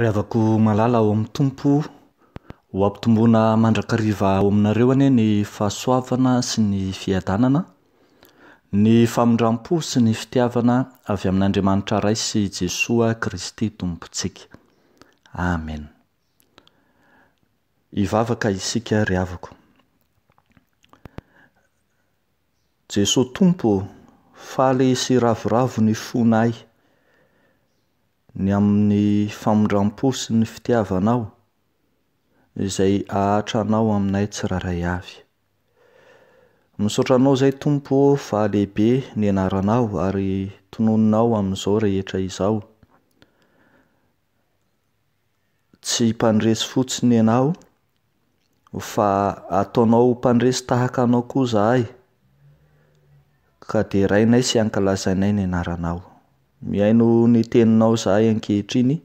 ry avako malala ao amin'ny tompo ho ampi tombona mandrakariva ao aminareo any ny fahasoavana sy ny fiadanana ny famindram-po sy ny fitiavana avy amin'andriamanitra rai sy jesoa kristy tompotsika amen ivavaka isika ry havako jesoa tompo fahaly sy ravoravo ny fona y ny amin'ny famondrampo sy ny fitiavanao izay ahatra anao aminay tsy raharay avy misaotranao izay tompo fa lehibe ny anaranao ary tonononao am'izao rehetra izao tsy mpandresy fotsiny ianao fa ataonao mpandresy tahaka anao ko zahay ka de raynay sy ankalazanay ny anaranao miaino ny teninao zahy ankehitriny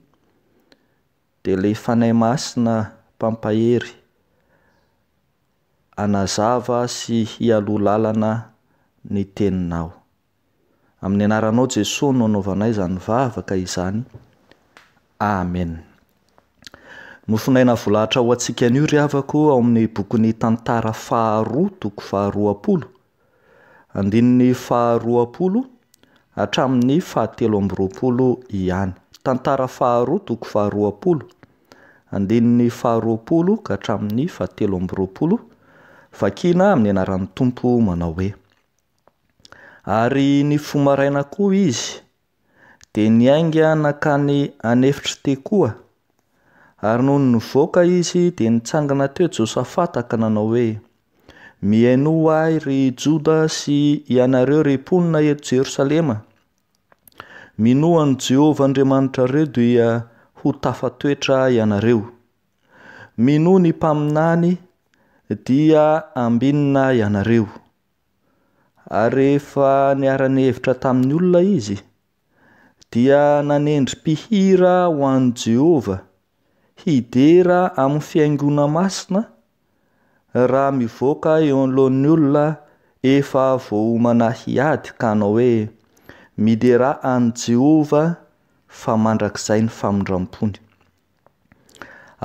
de le fanay masina mpampahery anazava sy hialo lalana ny teninao amin'ny anaranao jesosy no anaovanay zany vavaka izany amen mofinaina volahatra ho antsika n' io ry havako ao amin'ny bokyn'ny tantara faharoa toko faharoaapolo andini'ny faharoaapolo atramin'ny fahatelo amby roapolo ihany tantara faharoa toko faharoapolo andini'ny faharoapolo ka hatramin'ny fahatelo amby roapolo vakina amn'ny anaany tompo manao hoe ary ny fomaraina koa izy de ny ainga nakany anefitra tekoa ary nohony nyvoaka izy de nitsangana teo josafataka nanao hoe miaino ay ry joda sy ianareo rymponina eto jerosalema minoany jehovah andriamanitrareo dia ho tafatoetra ianareo mino ny mpaminany dia ambinina ianareo aryrehefa niara-ny hevitra tamin'ny olona izy dia nanendrympihira ho an' jehova hidera amin'ny fiaingona masina raha mivoaka eo anlohan'ny olona efa voomana hiady ka anao hoe midera an' jehovah fa mandrakizay ny famindrampony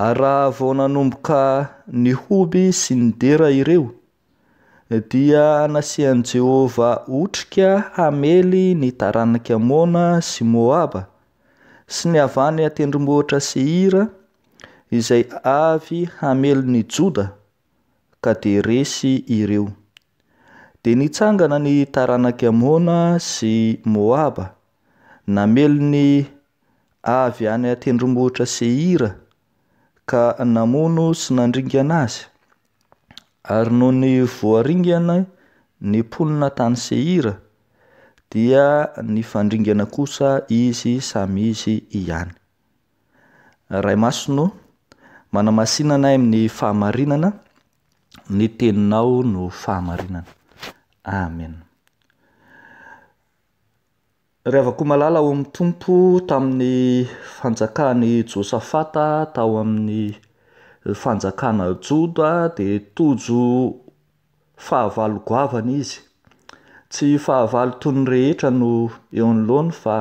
ary raha vao nanomboka nyhoby sy ny dera ireo dia anasian' jehova otrika hamely ny taraniky amona sy moaba sy ny avany atendrimoatra sehira izay avy hamely ny joda ka di resy ireo de nitsangana ny taranakamona sy moaba na melo ny avy any atendromohitra sehira ka namono sy nandringana azy ary noho ny voaringana ny ponina tany seira dia ny fandringana kosa izy samy izy ihany ray masino manamasinanay amin'ny faamarinana ny teninao no fahamarinana amen rehavako o malala ao amn'ny tompo tamin'ny fanjakany josafata tao amin'ny fanjakana jodoa di tojo fahavalo goavana izy tsy fahavalo tony rehetra no eo anyloany fa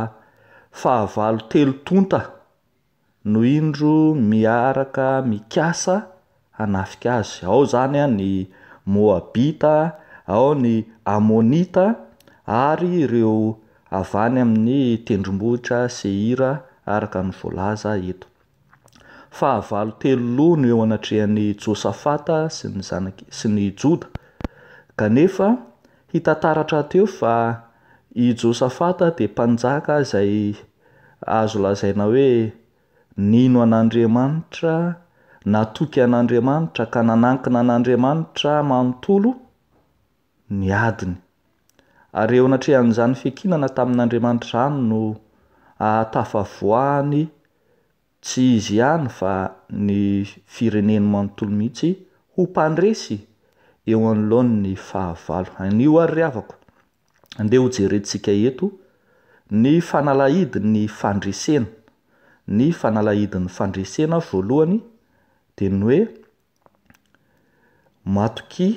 fahavalo telo tonta no indro miaraka mikasa anafika azy ao zany a ny moabita ao ny amônita ary ireo avany amin'ny tendrombohitra sehira araka ny voalaza eto fa avalo teloloany eo anatrehan'ny jôsafata sy ny zanak sy ny joda kanefa hitataratra teo fa i jôsafata de mpanjaka zay azo lazaina hoe nino an'andriamanitra natoky an'andriamanitra ka nanankina an'andriamanitra manotolo ny adiny ary eo anatrehan'izany fikinana tamin'n'andriamanitra rano no aatafa voahany tsy izy ihany fa ny fireneny manontolo mihitsy ho mpandresy eo any lohany ny fahavalo anio ary ry avako andeha ho jerentsika eto ny fanalahidi ny fandresena ny fanalahidiny fandresena voalohany di ny oe matoki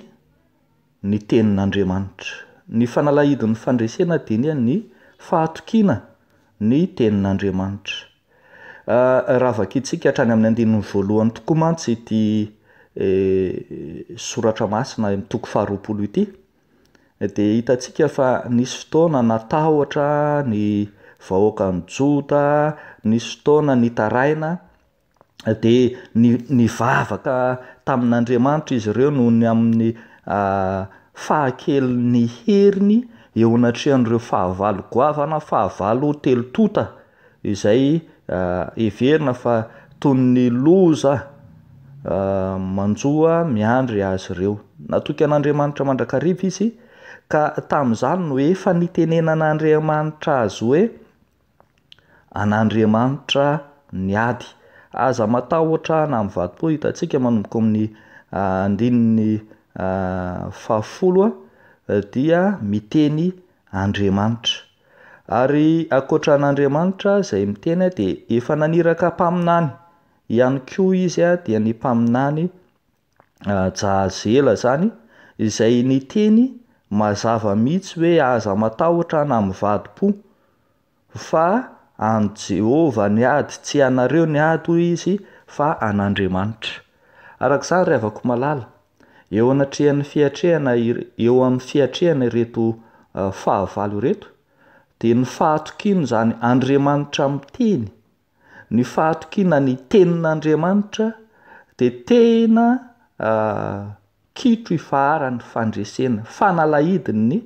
ny tenin'andriamanitra ny fanalahidin'ny fandresena di ny a ny fahatokiana ny tenin'andriamanitra ah, raha vakitsika hatrany amin'ny andininy voalohany tokoa mantsy ty e, soratra masina mitoko faharoapolo ity de hitatsika fa nisy fotoana natahotra ny vahoakany jota nysy fotaoana ny taraina de nyny vavaka tamin'andriamanitra izy ireo noho ny amin'ny fahakely ny heriny eo anatrehan'reo fahavalo goavana fahavalo telotota izay everina fa tony ny loza manjoa miandry azy ireo natoky an'andriamanitra mandrakariva izy ka tamn'izany nooe fa nitenenan'andriamanitra azy hoe anandriamanitra ny ady aza matahtra na amiyvatypo hitatsika manomboko amin'ny andininy fahafoloa eh, dia miteny andriamanitra ary akotra an'andriamanitra zay mitena de efa naniraka mpaminany ihany ko izy a dia ny mpaminany eh, jahazela zany izay ny teny mazava mihitsy hoe aza matahotra na my vadypo fa any jehova ny ady tsy anareo ny ady izy fa an'andriamanitra arak' izany raha avako malala eo anatrehan'ny fiatrehana i eo amin'ny fiatrehana ireto ah, fahavalo reto de ny fahatokino zany andriamanitra mi' teny ny fahatokiana ny tenin'andriamanitra de tena ah, kitro ifaharany fandresena fanalahidin ny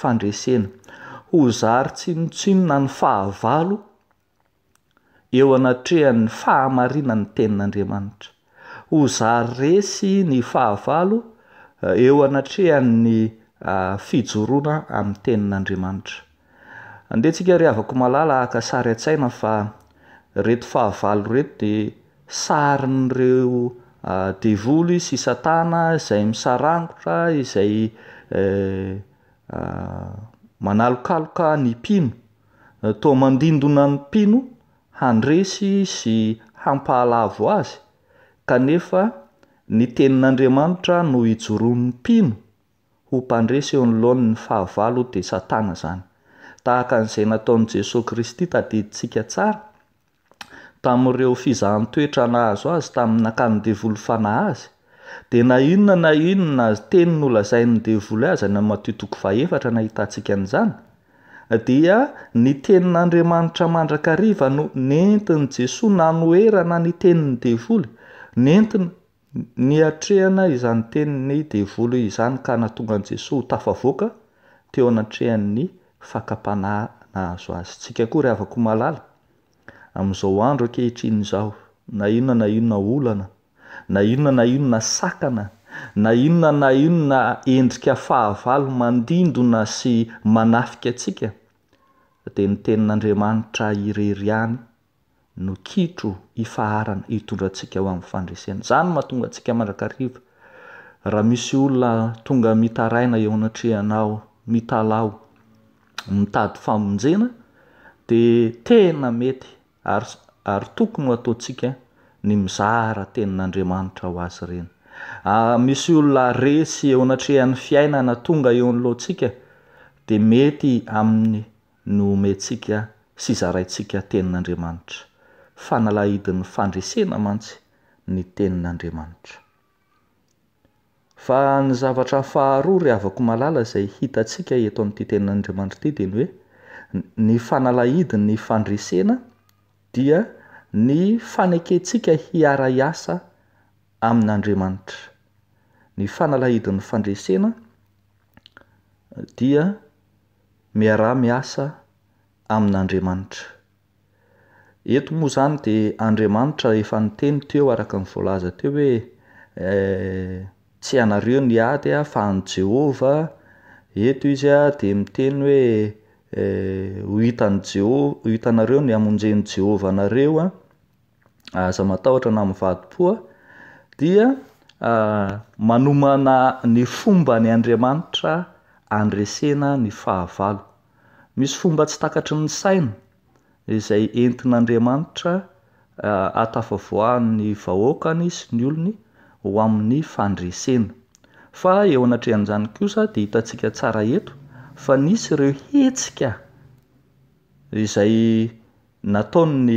fandresena ho zary tsinotsinona ny fahavalo eo anatrehan'ny fahamarina ny tenin'andriamanitra ho za resy ny fahavalo eh, eo anatrehany ah, fijorona amin'ny tenin'andriamanitra andehntsika re avako aala ahaka sary a-tsaina fa reto fahavao reto de sarin'reo ah, devoly sy satana zay misarangotra izay eh, ah, manalokaloka ny mpino eh, atoa mandindona y pino handresy sy hampahalavo azy kanefa ny tenin'andriamanitra no ijoroan'ny mpino hompandresy eo ny lohanny fahavalo de satana zany tahaka an'izay nataon'jesos kristy taditsika tsara tamireo fizahntoetra nahazo azy taminnakanodevoly fana azy de na inona na inona teni nylazainy devoly azy anymattoko vaefatra nahitatsika an'izany dia ny tenin'andriamanitra mandrakariva no ny entin' jesos nanoerana ny teniny devoly ny entina ny atrehana izany teni ny devolo izany ka natonganjesosy ho tafavoaka teo anatrehan'ny fakapanana azo azy tsika koa ry avako malala am'izao andro akehitrin' zao na inona na inona olana na inona na inona sakana na inona na inona endrika fahavalo mandindona sy manafika atsika de ny tenin'andriamanitra irery any no kitro ifaharana itondratsika o amn'ny fandresena zany mahatongatsika manrakariva raha misy olona tonga mitaraina eo anatrehanao mitalao mitady famonjena de tena mety ary tokony ataotsika ny mizara tenin'andriamanitra ho azy ireny ah, misy olonaresy eo anatrehan'ny fiainana tonga eo nlohatsika de mety aminny no metsika sy zaraitsika tenin'andriamanitra fanalahidin'ny fandresena mantsy ny tenin'andriamanitra fa ny zavatra faharoa ry avako malala zay hitatsika eto amin''ty tenin'andriamanitra ty diny hoe ny fanalahidi ny fandresena dia ny faneketsika hiaraiasa amin'andriamanitra ny fanalahidin'ny fandresena dia miara miasa amin'andriamanitra ento moa zany de andriamanitra efa nyteny teeo araka ny volaza teo hoe eh, tsy anareo ny adya fa hany jehova eto izy a de miteny hoe eh, ho itany jeho ho hitanareo ny amonjeny jehova nareo a ah, aza matahtra na m vadi-poa dia ah, manomana ny fomba ny andriamanitra andresena ny fahavalo misy fomba tsy takatry ny saina izay entin'andriamanitra eh, atafavoaha'ny vahoakany sy ny olony ho amin'ny fandresena fa eo anatrehan'izany kosa de hitatsika tsara eto fa nisy reo hitsika izay nataony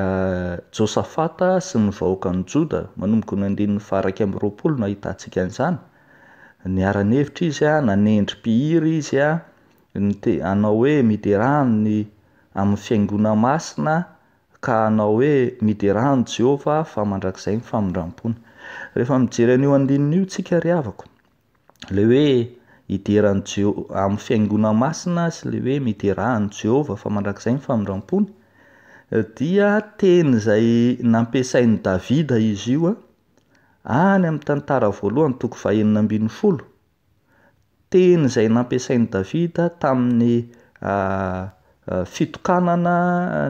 eh, josafata sy ny vahoakany joda manomboko ny andinny varaky am'roapolo no hitantsika n'izany ny aranyhevitra izy a nanendry mpihira izy a nanao hoe miderahany amin'ny fiaingona masina ka hanao hoe miderahany jehova fa mandrakzay ny famindramponyrehefa mijeran'io adinin'io tsika aaaniagoamasina sy le hoe miderahany jehova fa mandrakzay ny famindrampony dia teny zay nampiasain'ny davida izy io a any am'ny tantara voalohany toko vahenina ambin'ny folo teny zay nampisain'ny davida tamin'ny ah, Ah, fitokanana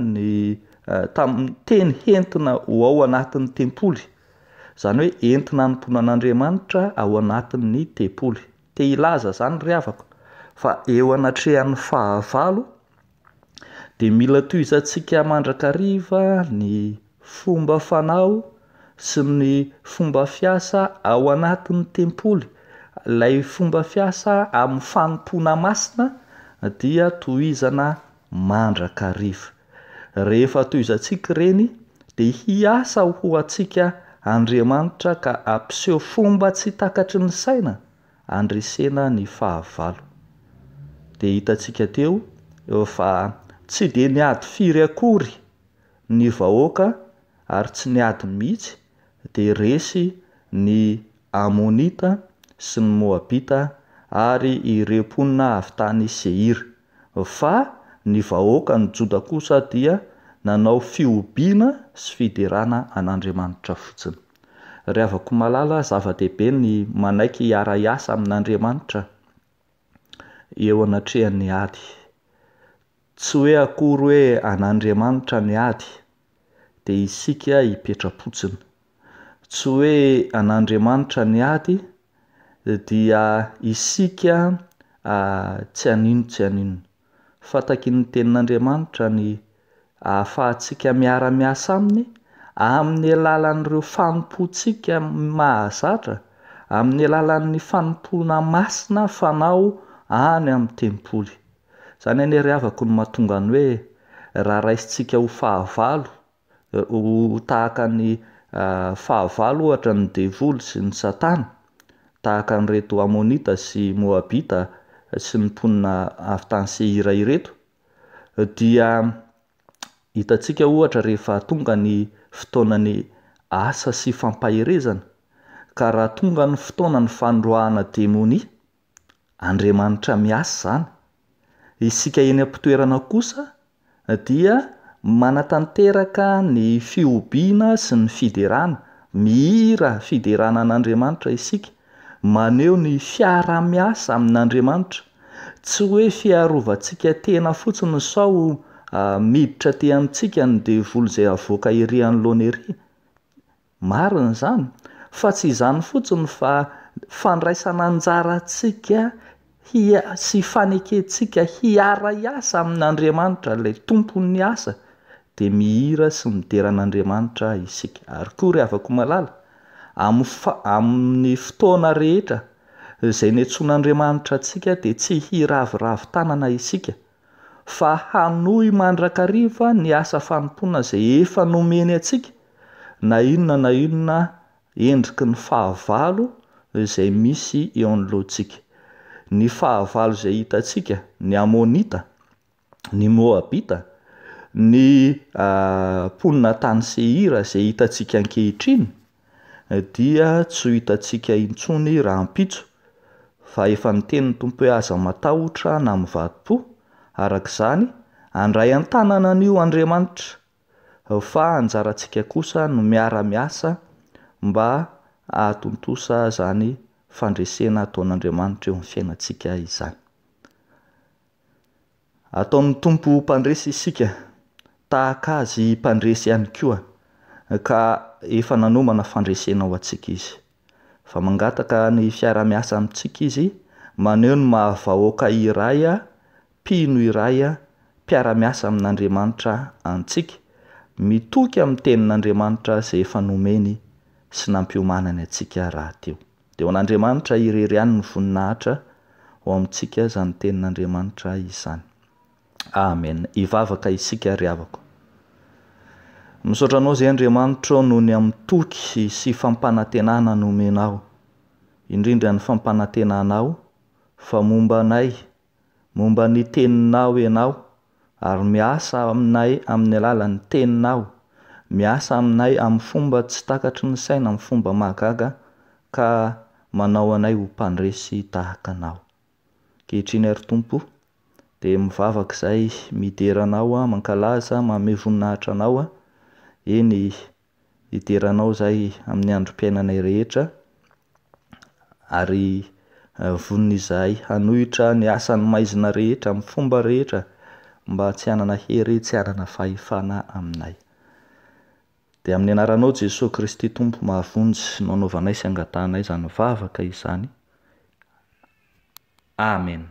ny ah, tamiy teny hentina ho ao anatin'ny tepoly zany hoe entina animpona an'andriamanitra ao anatin'ny tempoly teilaza zany ryavako fa eo anatrehan'ny fahavalo de mila toizatsika mandrakariva ny fomba fanao sy ny fomba fiasa ao anatin'ny tempoly lay fomba fiasa amin'y fanompoana masina dia toizana mandrakariva rehefa to izatsika reny de hiasa ho atsika andriamanitra ka ampiseho fomba tsy takatry ny saina andresena ny fahavalo de hitatsika teo fa tsy de ny ady firy akory ny vahoaka ary tsy ny ady mihitsy de resy ny amonita sy ny môabita ary ireponina avy tany seira fa ny vahoaka ny joda kosa dia nanao fiobiana sy fiderana an'andriamanitra fotsiny ryh avako malala zava-dehibe ny manaiky hiaraiasa amin'andriamanitra eo anatrihany ady tsy hoe akory hoe an'andriamanitra ny ady de isika hipetrapotsina tsy hoe an'andriamanitra ny ady dia isika ah, tsy anino tsy anino fatakiny tenin'andriamanitra ny ah, ahafahatsika miaramiasa aminy amin'ny alalan'ireo fanompotsika mahazatra amin'ny alalan'ny fanompona masina fanao any amin'ny tempoly zany anyary havako ny mahatongany hoe raha raisitsika ho fahavalo eh, ho tahaka ny ah, fahavalo ohatra ny devoly sy ny satany tahaka ny reto ho amônita sy moabita sy ny mponina avytanse irayreto dia hitatsika ohatra rehefa tonga ny fotoanany asa sy fampaherezana ka raha tonga ny fotoana ny fandroahana demonia andriamanitra miasy zany isika eny ampitoerana kosa dia manatanteraka ny fiobiana sy ny fiderana mihira fiderana an'andriamanitra isika maneho ny fiara-miasa amin'andriamanitra tsy hoe fiarovantsika tena fotsiny sao miditra te amitsika ny devolo zay avoaka hirian'ny loneri mari ny zany fa tsy izany fotsiny fa fandraisananjaratsika hia- sy faneketsika hiara iasa amin'andriamanitra lay tompo ny asa de mihira sy mideran'andriamanitra isika ary kory avako malala -aminn'ny fotoana rehetra zay netson'andriamanitra atsika de tsy hiraviravi tanana isika fa hanoy mandrakariva ny asa fanompoana zay efa nomeny atsika na inona na inona endriky ny fahavalo zay misy eo any loatsika ny fahavalo zay hitatsika ny amonita ny moabita ny mponina ah, tany sehira zay hitatsika n-kehitriny dia tsy ho itatsika intsony raha mpitso fa efa ny teni ny tompo hoe azan matahotra na mi vatim-po arak'izany andray an-tanana an'io andriamanitra fa anjarantsika kosa no miara-miasa mba ahatontosa zany fandresena ataon'andriamanitra eo any fiainatsika izany ataoan'ny tompo mpandresy isika tahaka azy mpandresy ihany koa ka efa nanomana fandrasenaao atsika izy fa mangataka ny fiaramiasa amintsika izy maneo no mahavahoaka iray a pino iray a mpiaramiasa amin'andriamanitra antsika mitoky amin'ny tenin'andriamanitra zay efa nomeny sy nampiomanany atsika rahateo deeo an'andriamanitra irery any ny voninahitra ho amitsika zany tenin'andriamantra izany amen ivavaka isika ry avako misotra anao zay andriamanitrao noho ny ami'ytoky sy fampanatenana nomenao indrindra ny fampanatenana ao fa momba nay mombany teninao ianao ary miasa aminay amin'ny alalan'ny teninao miasa aminay amn'y fomba tsy takatry ny saina amy fomba magaga kanaoanay ompndresy ahaknakehitrnyaydeivaakzayidenankazmame vninahtranaoa iny hideranao zay amin'ny androm-piainanay rehetra ary eh, vonn' izahy hanohitra ny asa ny maizina rehetra ami'y fomba rehetra mba tsy anana hery tsy anana fahefana aminay de amin'ny anaranao jesosy kristy tompo mahavonjy sy manaovanay sy angatanay zany vavaka izany amen